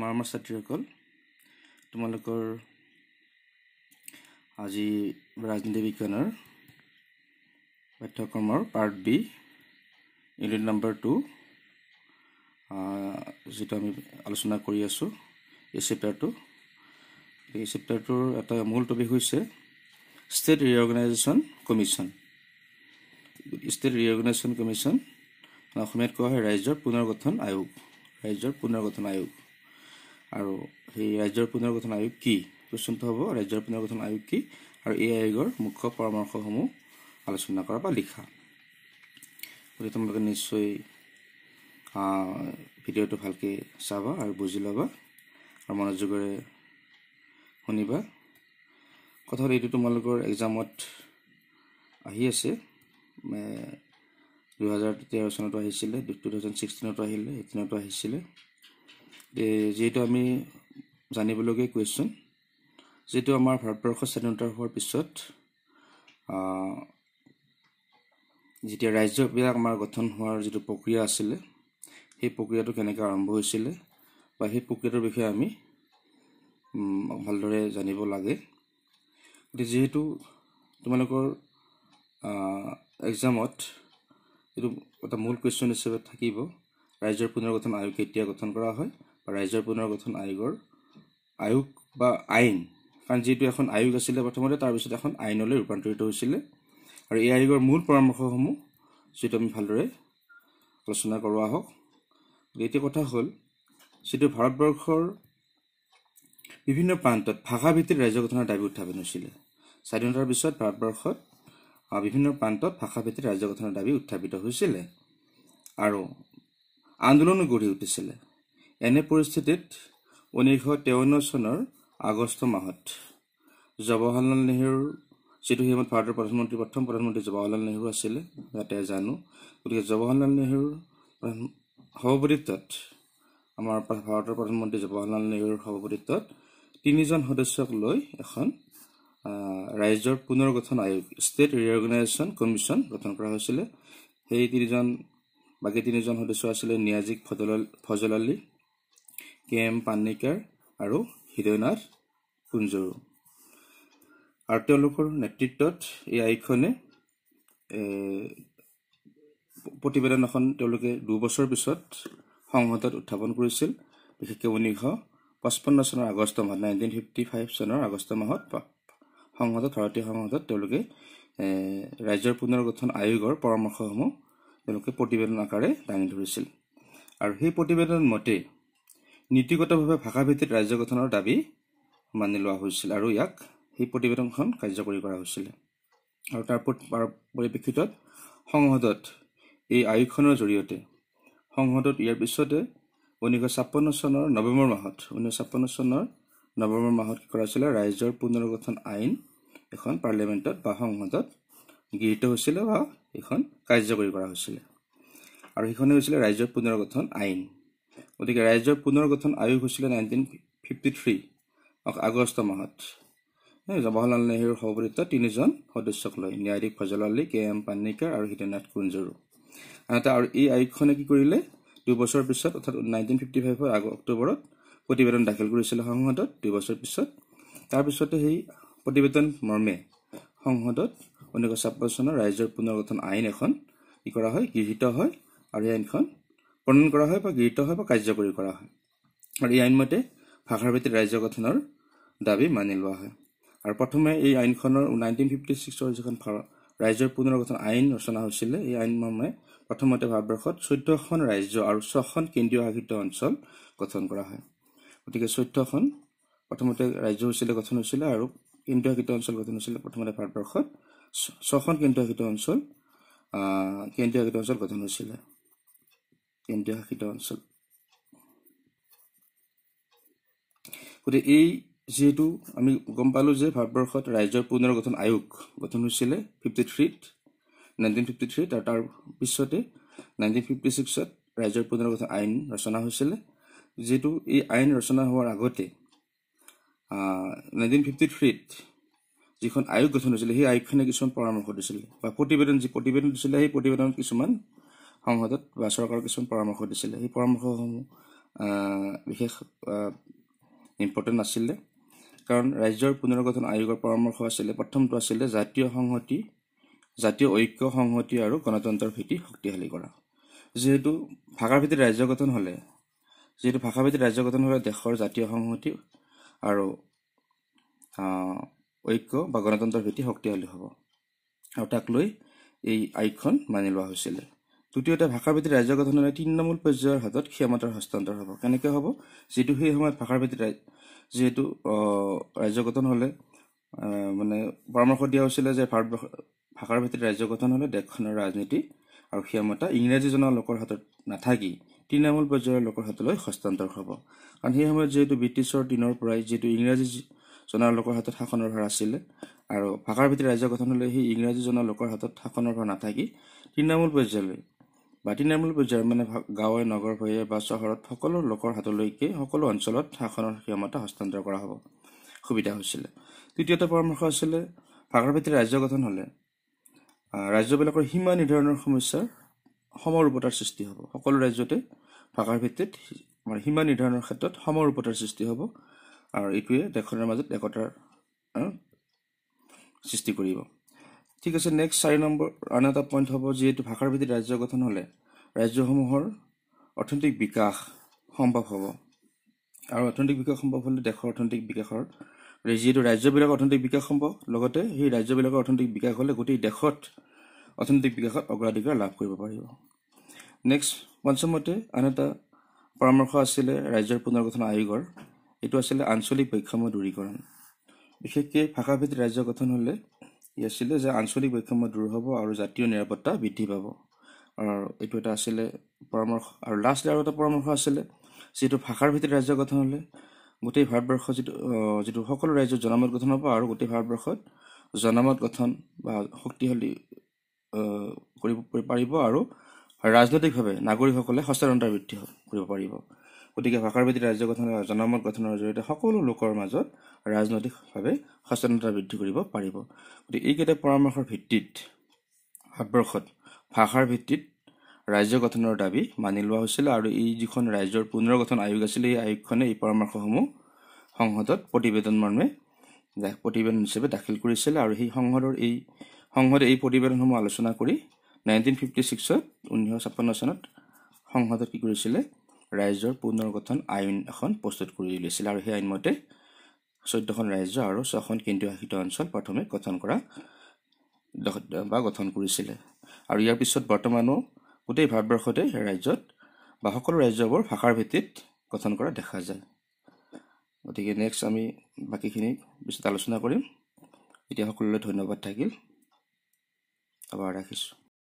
মৰমৰ ছাত্ৰীসকল তোমালোকৰ আজি ৰাজনীতি বিজ্ঞানৰ পাঠ্যক্ৰমৰ part B unit number two যিটো আমি আলোচনা কৰি আছোঁ এই চেপ্টাৰটো এই চেপ্টাৰটোৰ এটা মূল টপিক হৈছে state reorganisation commission state reorganisation commission অসমীয়াত কোৱা হয় ৰাজ্যৰ পুনৰ গঠন আয়োগ ৰাজ্যৰ পুনৰ গঠন আয়োগ আৰু সেই ৰাজ্যৰ পুনৰ্গঠন আয়োগ কি প্ৰশ্নটো হ'ব ৰাজ্যৰ পুনৰ্গঠন আয়োগ কি আৰু এই আয়োগৰ মুখ্য পৰামৰ্শসমূহ আলোচনা কৰা বা লিখা গতিকে তোমালোকে নিশ্চয় ভিডিঅ'টো ভালকৈ চাবা আৰু বুজি ল'বা আৰু মনোযোগেৰে শুনিবা কথা হ'ল এইটো তোমালোকৰ এক্সামত আহি আছে দুহেজাৰ তেৰ চনতো আহিছিলে টু থাউজেণ্ড ছিক্সটিনতো আহিলে এইটিনতো আহিছিলে যিহেতু আমি জানিবলগীয়া কুৱেশ্যন যিটো আমাৰ ভাৰতবৰ্ষ স্বাধীনতা হোৱাৰ পিছত যেতিয়া ৰাজ্যবিলাক আমাৰ গঠন হোৱাৰ যিটো প্ৰক্ৰিয়া আছিলে সেই প্ৰক্ৰিয়াটো কেনেকৈ আৰম্ভ হৈছিলে বা সেই প্ৰক্ৰিয়াটোৰ বিষয়ে আমি ভালদৰে জানিব লাগে গতিকে যিহেতু তোমালোকৰ এক্সামত এইটো এটা মূল কুৱেশ্যন হিচাপে থাকিব ৰাজ্যৰ পুনৰ গঠন আয়োগ কেতিয়া গঠন কৰা হয় ৰাজ্যৰ পুনৰ্গঠন আয়োগৰ আয়োগ বা আইন কাৰণ যিটো এখন আয়োগ আছিলে প্ৰথমতে তাৰপিছত এখন আইনলৈ ৰূপান্তৰিত হৈছিলে আৰু এই আয়োগৰ মূল পৰামৰ্শসমূহ যিটো আমি ভালদৰে আলোচনা কৰোঁ আহক এইটো কথা হ'ল যিটো ভাৰতবৰ্ষৰ বিভিন্ন প্ৰান্তত ভাষাভিত্তিক ৰাজ্য গঠনৰ দাবী উত্থাপন হৈছিলে স্বাধীনতাৰ পিছত ভাৰতবৰ্ষত বিভিন্ন প্ৰান্তত ভাষাভিত্তিক ৰাজ্য গঠনৰ দাবী উত্থাপিত হৈছিলে আৰু আন্দোলনো গঢ়ি উঠিছিলে এনে পৰিস্থিতিত ঊনৈছশ তেৱন্ন চনৰ আগষ্ট মাহত জৱাহৰলাল নেহৰুৰ যিটো সময়ত ভাৰতৰ প্ৰধানমন্ত্ৰী প্ৰথম প্ৰধানমন্ত্ৰী জৱাহৰলাল নেহৰু আছিলে ইয়াতে জানো গতিকে জৱাহৰলাল নেহৰুৰ সভাপতিত্বত আমাৰ ভাৰতৰ প্ৰধানমন্ত্ৰী জৱাহৰলাল নেহৰুৰ সভাপতিত্বত তিনিজন সদস্যক লৈ এখন ৰাজ্যৰ পুনৰ্গঠন আয়োগ ষ্টেট ৰিঅৰ্গেনাইজেশ্যন কমিশ্যন গঠন কৰা হৈছিলে সেই তিনিজন বাকী তিনিজন সদস্য আছিলে নিয়াজিক ফজল ফজল আলী কে এম পানিকাৰ আৰু হৃদয়নাথ কুঞ্জৰু আৰু তেওঁলোকৰ নেতৃত্বত এই আয়োগখনে প্ৰতিবেদন এখন তেওঁলোকে দুবছৰ পিছত সংসদত উত্থাপন কৰিছিল বিশেষকৈ ঊনৈছশ পঁচপন্ন চনৰ আগষ্ট মাহত নাইনটিন ফিফটি ফাইভ চনৰ আগষ্ট মাহত সংসদত ভাৰতীয় সংসদত তেওঁলোকে ৰাজ্যৰ পুনৰ্গঠন আয়োগৰ পৰামৰ্শসমূহ তেওঁলোকে প্ৰতিবেদন আকাৰে দাঙি ধৰিছিল আৰু সেই প্ৰতিবেদন মতে নীতিগতভাৱে ভাষা ভিত্তিত ৰাজ্য গঠনৰ দাবী মানি লোৱা হৈছিল আৰু ইয়াক সেই প্ৰতিবেদনখন কাৰ্যকৰী কৰা হৈছিলে আৰু তাৰ পৰিপ্ৰেক্ষিতত সংসদত এই আয়োগখনৰ জৰিয়তে সংসদত ইয়াৰ পিছতে ঊনৈছশ ছাপন্ন চনৰ নৱেম্বৰ মাহত ঊনৈছশ ছাপন্ন চনৰ নৱেম্বৰ মাহত কি কৰা হৈছিলে ৰাজ্যৰ পুনৰ্গঠন আইন এখন পাৰ্লিয়ামেণ্টত বা সংসদত গৃহীত হৈছিলে বা এইখন কাৰ্যকৰী কৰা হৈছিলে আৰু সেইখনেই হৈছিলে ৰাজ্যৰ পুনৰ্গঠন আইন গতিকে ৰাজ্যৰ পুনৰ গঠন আয়োগ হৈছিলে নাইনটিন ফিফটি থ্ৰী আগষ্ট মাহত জৱাহৰলাল নেহৰুৰ সভাপতিত্ব তিনিজন সদস্যক লৈ ন্যায়াধীশ ফজল আলী কে এম পানিকাৰ আৰু হিতেনাথ কুঞ্জৰো আনহাতে আৰু এই আয়োগখনে কি কৰিলে দুবছৰ পিছত অৰ্থাৎ নাইনটিন ফিফটি ফাইভৰ আগ অক্টোবৰত প্ৰতিবেদন দাখিল কৰিছিলে সংসদত দুবছৰ পিছত তাৰপিছতে সেই প্ৰতিবেদন মৰ্মে সংসদত ঊনৈছশ ছাপন্ন চনৰ ৰাজ্যৰ পুনৰ গঠন আইন এখন কি কৰা হয় গৃহীত হয় আৰু এই আইনখন প্ৰণয়ন কৰা হয় বা গৃহীত হয় বা কাৰ্যকৰী কৰা হয় আৰু এই আইনমতে ভাষাৰ ভিত্তিক ৰাজ্য গঠনৰ দাবী মানি লোৱা হয় আৰু প্ৰথমে এই আইনখনৰ নাইনটিন ফিফটি ছিক্সৰ যিখন ৰাজ্যৰ পুনৰ্গঠন আইন ৰচনা হৈছিলে এই আইনমৰ্মে প্ৰথমতে ভাৰতবৰ্ষত চৈধ্যখন ৰাজ্য আৰু ছখন কেন্দ্ৰীয় শাসিত অঞ্চল গঠন কৰা হয় গতিকে চৈধ্যখন প্ৰথমতে ৰাজ্য হৈছিলে গঠন হৈছিলে আৰু কেন্দ্ৰীয় শাসিত অঞ্চল গঠন হৈছিলে প্ৰথমতে ভাৰতবৰ্ষত ছখন কেন্দ্ৰীয় শাসিত অঞ্চল কেন্দ্ৰীয় শাসিত অঞ্চল গঠন হৈছিলে কেন্দ্ৰীয় শাসিত অঞ্চল গতিকে এই যিহেতু আমি গম পালোঁ যে ভাৰতবৰ্ষত ৰাজ্যৰ পুনৰ্গঠন আয়োগ গঠন হৈছিলে ফিফটি থ্ৰীত নাইনটিন ফিফটি থ্ৰীত আৰু তাৰপিছতে পিছতে নাইনটিন ফিফটি ছিক্সত ৰাজ্যৰ পুনৰ্গঠন আইন ৰচনা হৈছিলে যিহেতু এই আইন ৰচনা হোৱাৰ আগতে নাইনটিন ফিফটি থ্ৰীত যিখন আয়োগ গঠন হৈছিলে সেই আয়োগখনে কিছুমান পৰামৰ্শ দিছিলে বা প্ৰতিবেদন যি প্ৰতিবেদন দিছিলে সেই প্ৰতিবেদনত কিছুমান সংসদত বা চৰকাৰৰ কিছুমান পৰামৰ্শ দিছিলে সেই পৰামৰ্শসমূহ বিশেষ ইম্পৰ্টেণ্ট নাছিলে কাৰণ ৰাজ্যৰ পুনৰগঠন আয়োগৰ পৰামৰ্শ আছিলে প্ৰথমটো আছিলে জাতীয় সংহতি জাতীয় ঐক্য সংহতি আৰু গণতন্ত্ৰৰ ভিত্তি শক্তিশালী কৰা যিহেতু ভাষাৰ ভিত্তিত ৰাজ্য গঠন হ'লে যিহেতু ভাষা ভিত্তিত ৰাজ্য গঠন হ'লে দেশৰ জাতীয় সংহতি আৰু ঐক্য বা গণতন্ত্ৰৰ ভিত্তি শক্তিশালী হ'ব আৰু তাক লৈ এই আয়োগখন মানি লোৱা হৈছিলে তৃতীয়তে ভাষাৰ ভিত্তিত ৰাজ্য গঠনৰ তৃণমূল পৰ্যায়ৰ হাতত ক্ষমতাৰ হস্তান্তৰ হ'ব কেনেকৈ হ'ব যিটো সেই সময়ত ভাষাৰ ভিত্তিত যিহেতু ৰাজ্য গঠন হ'লে মানে পৰামৰ্শ দিয়া হৈছিলে যে ভাৰতবৰ্ষ ভাষাৰ ভিত্তিত ৰাজ্য গঠন হ'লে দেশখনৰ ৰাজনীতি আৰু ক্ষমতা ইংৰাজীজনৰ লোকৰ হাতত নাথাকি তৃণমূল পৰ্যায়ৰ লোকৰ হাতলৈ হস্তান্তৰ হ'ব কাৰণ সেই সময়ত যিহেতু ব্ৰিটিছৰ দিনৰ পৰাই যিহেতু ইংৰাজীজনৰ লোকৰ হাতত শাসনৰ ভাৰ আছিলে আৰু ভাষাৰ ভিত্তিত ৰাজ্য গঠন হ'লে সেই ইংৰাজীজনৰ লোকৰ হাতত শাসনৰ ভাৰ নাথাকি তৃণমূল পৰ্যায়লৈ বাটিনামূলক পৰ্যায়ৰ মানে গাঁৱে নগৰ হৈয়ে বা চহৰত সকলো লোকৰ হাতলৈকে সকলো অঞ্চলত শাসনৰ ক্ষমতা হস্তান্তৰ কৰা হ'ব সুবিধা হৈছিলে তৃতীয়টো পৰামৰ্শ আছিলে ভাষাৰ ভিত্তিত ৰাজ্য গঠন হ'লে ৰাজ্যবিলাকৰ সীমা নিৰ্ধাৰণৰ সমস্যাৰ সমৰূপতাৰ সৃষ্টি হ'ব সকলো ৰাজ্যতে ভাষাৰ ভিত্তিত আমাৰ সীমা নিৰ্ধাৰণৰ ক্ষেত্ৰত সমৰূপতাৰ সৃষ্টি হ'ব আৰু এইটোৱে দেশখনৰ মাজত একতাৰ সৃষ্টি কৰিব ঠিক আছে নেক্সট চাৰি নম্বৰ আন এটা পইণ্ট হ'ব যিহেতু ভাষাৰ ভিত্তিত ৰাজ্য গঠন হ'লে ৰাজ্যসমূহৰ অৰ্থনৈতিক বিকাশ সম্ভৱ হ'ব আৰু অৰ্থনৈতিক বিকাশ সম্ভৱ হ'লে দেশৰ অৰ্থনৈতিক বিকাশৰ যিহেতু ৰাজ্যবিলাকৰ অৰ্থনৈতিক বিকাশ সম্ভৱ লগতে সেই ৰাজ্যবিলাকৰ অৰ্থনৈতিক বিকাশ হ'লে গোটেই দেশত অৰ্থনৈতিক বিকাশত অগ্ৰাধিকাৰ লাভ কৰিব পাৰিব নেক্সট পঞ্চমতে আন এটা পৰামৰ্শ আছিলে ৰাজ্যৰ পুনৰ্গঠন আয়োগৰ এইটো আছিলে আঞ্চলিক বৈষম্য দূৰীকৰণ বিশেষকৈ ভাষাভিত্তিক ৰাজ্য গঠন হ'লে আছিলে যে আঞ্চলিক বৈষম্য দূৰ হ'ব আৰু জাতীয় নিৰাপত্তা বৃদ্ধি পাব আৰু এইটো এটা আছিলে পৰামৰ্শ আৰু লাষ্ট আৰু এটা পৰামৰ্শ আছিলে যিটো ভাষাৰ ভিত্তিত ৰাজ্য গঠন হ'লে গোটেই ভাৰতবৰ্ষ যিটো যিটো সকলো ৰাজ্যত জনমত গঠন হ'ব আৰু গোটেই ভাৰতবৰ্ষত জনমত গঠন বা শক্তিশালী কৰিব পাৰিব আৰু ৰাজনৈতিকভাৱে নাগৰিকসকলে সচেতনতা বৃদ্ধি কৰিব পাৰিব গতিকে ভাষাৰবাদী ৰাজ্য গঠনৰ জনমত গঠনৰ জৰিয়তে সকলো লোকৰ মাজত ৰাজনৈতিকভাৱে সচেতনতা বৃদ্ধি কৰিব পাৰিব গতিকে এইকেইটা পৰামৰ্শৰ ভিত্তিত ভাৰতবৰ্ষত ভাষাৰ ভিত্তিত ৰাজ্য গঠনৰ দাবী মানি লোৱা হৈছিল আৰু এই যিখন ৰাজ্যৰ পুনৰগঠন আয়োগ আছিল এই আয়োগখনে এই পৰামৰ্শসমূহ সংসদত প্ৰতিবেদন মৰ্মে প্ৰতিবেদন হিচাপে দাখিল কৰিছিল আৰু সেই সংসদৰ এই সংসদে এই প্ৰতিবেদনসমূহ আলোচনা কৰি নাইনটিন ফিফটি ছিক্সত ঊনৈছশ ছাপন্ন চনত সংসদত কি কৰিছিলে ৰাজ্যৰ পুনৰ্গঠন আইন এখন প্ৰস্তুত কৰি উলিয়াইছিল আৰু সেই আইনমতে চৈধ্যখন ৰাজ্য আৰু ছখন কেন্দ্ৰীয় শাসিত অঞ্চল প্ৰথমে গঠন কৰা বা গঠন কৰিছিলে আৰু ইয়াৰ পিছত বৰ্তমানো গোটেই ভাৰতবৰ্ষতে ৰাজ্যত বা সকলো ৰাজ্যবোৰ ভাষাৰ ভিত্তিত গঠন কৰা দেখা যায় গতিকে নেক্সট আমি বাকীখিনি পিছত আলোচনা কৰিম এতিয়া সকলোলৈ ধন্যবাদ থাকিল আবাৰ ৰাখিছোঁ